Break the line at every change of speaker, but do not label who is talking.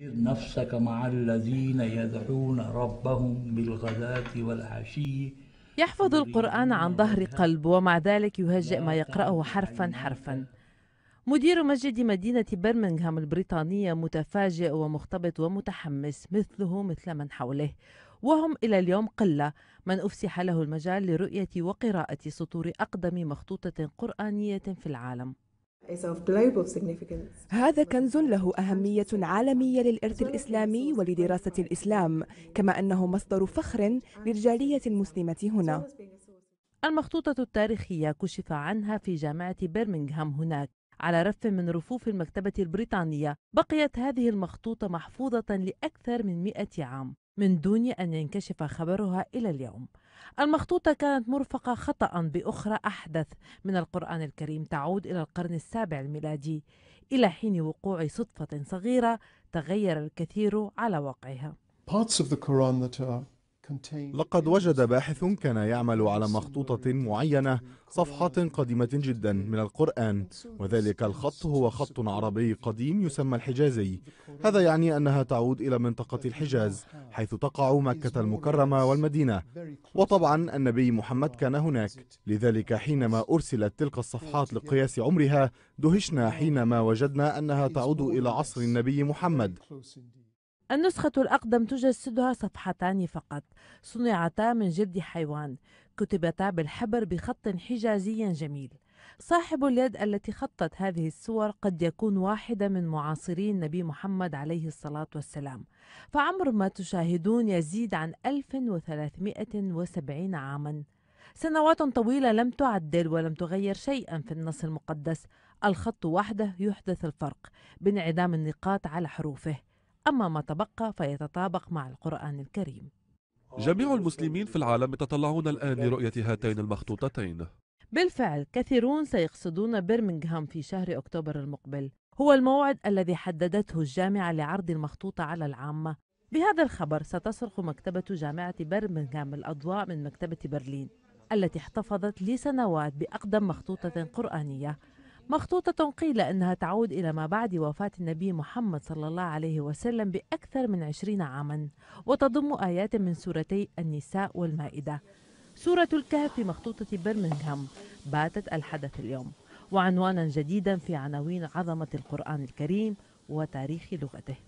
اصبر نفسك مع الذين يدعون ربهم بالغداة والعشي
يحفظ القرآن عن ظهر قلب ومع ذلك يهجئ ما يقرأه حرفا حرفا مدير مسجد مدينة برمنغهام البريطانية متفاجئ ومختبط ومتحمس مثله مثل من حوله وهم إلى اليوم قلة من أفسح له المجال لرؤية وقراءة سطور أقدم مخطوطة قرآنية في العالم هذا كنز له أهمية عالمية للإرث الإسلامي ولدراسة الإسلام كما أنه مصدر فخر للجالية المسلمة هنا المخطوطة التاريخية كشف عنها في جامعة برمنغهام هناك على رف من رفوف المكتبة البريطانية بقيت هذه المخطوطة محفوظة لأكثر من مئة عام من دون أن ينكشف خبرها إلى اليوم المخطوطة كانت مرفقة خطأ بأخرى أحدث من القرآن الكريم تعود إلى القرن السابع الميلادي إلى حين وقوع صدفة صغيرة تغير الكثير على واقعها
Parts of the Quran that are لقد وجد باحث كان يعمل على مخطوطة معينة صفحة قديمة جدا من القرآن وذلك الخط هو خط عربي قديم يسمى الحجازي هذا يعني أنها تعود إلى منطقة الحجاز حيث تقع مكة المكرمة والمدينة وطبعا النبي محمد كان هناك لذلك حينما أرسلت تلك الصفحات لقياس عمرها دهشنا حينما وجدنا أنها تعود إلى عصر النبي محمد
النسخة الأقدم تجسدها صفحتان فقط صنعتا من جلد حيوان كتبتا بالحبر بخط حجازي جميل صاحب اليد التي خطت هذه الصور قد يكون واحدة من معاصري النبي محمد عليه الصلاة والسلام فعمر ما تشاهدون يزيد عن 1370 عاما سنوات طويلة لم تعدل ولم تغير شيئا في النص المقدس الخط وحده يحدث الفرق بانعدام النقاط على حروفه أما ما تبقى فيتطابق مع القرآن الكريم
جميع المسلمين في العالم يتطلعون الآن لرؤية هاتين المخطوطتين
بالفعل كثيرون سيقصدون برمنغهام في شهر أكتوبر المقبل هو الموعد الذي حددته الجامعة لعرض المخطوطة على العامة بهذا الخبر ستسرق مكتبة جامعة برمنغهام الأضواء من مكتبة برلين التي احتفظت لسنوات بأقدم مخطوطة قرآنية مخطوطة قيل أنها تعود إلى ما بعد وفاة النبي محمد صلى الله عليه وسلم بأكثر من عشرين عاما وتضم آيات من سورتي النساء والمائدة سورة الكهف في مخطوطة برمنغهام باتت الحدث اليوم وعنوانا جديدا في عناوين عظمة القرآن الكريم وتاريخ لغته